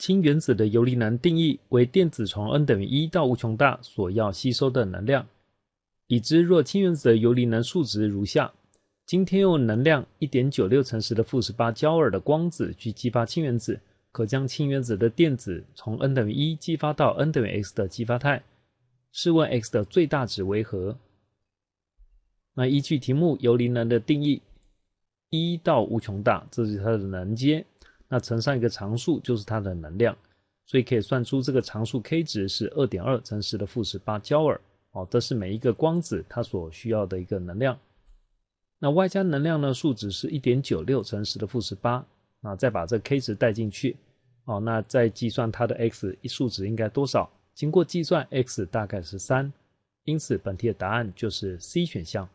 氢原子的游离能定义为电子从 n 等于一到无穷大所要吸收的能量。已知若氢原子的游离能数值如下，今天用能量1.96乘十的负十八焦耳的光子去激发氢原子，可将氢原子的电子从 n 等于一激发到 n 等于 x 的激发态。试问 x 的最大值为何？那依据题目游离能的定义，一到无穷大，这是它的能阶。那乘上一个常数就是它的能量，所以可以算出这个常数 k 值是二点二乘十的负十八焦耳，哦，这是每一个光子它所需要的一个能量。那外加能量呢数值是一点九六乘十的负十八，那再把这 k 值带进去，哦，那再计算它的 x 一数值应该多少？经过计算，x 大概是三，因此本题的答案就是 C 选项。